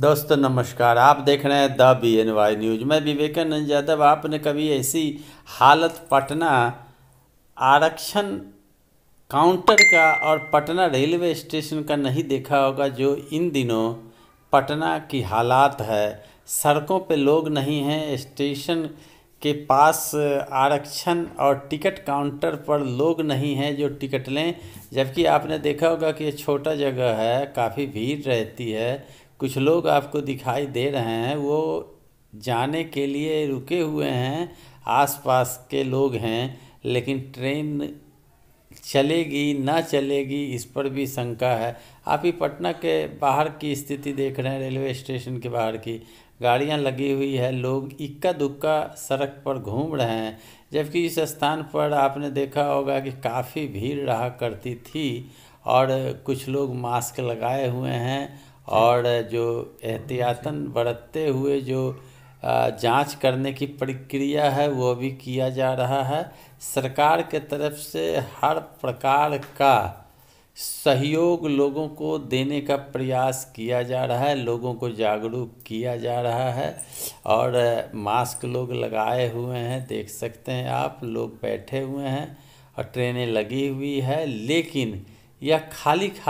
दोस्तों नमस्कार आप देख रहे हैं the B N Y news मैं विवेकानंद यादव आपने कभी ऐसी हालत पटना आरक्षण काउंटर का और पटना रेलवे स्टेशन का नहीं देखा होगा जो इन दिनों पटना की हालात है सड़कों पे लोग नहीं हैं स्टेशन के पास आरक्षण और टिकट काउंटर पर लोग नहीं हैं जो टिकट लें जबकि आपने देखा होगा कि ये छोटा जगह है काफ़ी भीड़ रहती है कुछ लोग आपको दिखाई दे रहे हैं वो जाने के लिए रुके हुए हैं आसपास के लोग हैं लेकिन ट्रेन चलेगी ना चलेगी इस पर भी शंका है आप ही पटना के बाहर की स्थिति देख रहे हैं रेलवे स्टेशन के बाहर की गाड़ियां लगी हुई है लोग इक्का दुक्का सड़क पर घूम रहे हैं जबकि इस स्थान पर आपने देखा होगा कि काफ़ी भीड़ रहा करती थी और कुछ लोग मास्क लगाए हुए हैं और जो एहतियातन बरतते हुए जो जांच करने की प्रक्रिया है वो भी किया जा रहा है सरकार के तरफ से हर प्रकार का सहयोग लोगों को देने का प्रयास किया जा रहा है लोगों को जागरूक किया जा रहा है और मास्क लोग लगाए हुए हैं देख सकते हैं आप लोग बैठे हुए हैं और ट्रेनें लगी हुई है लेकिन यह खाली खाली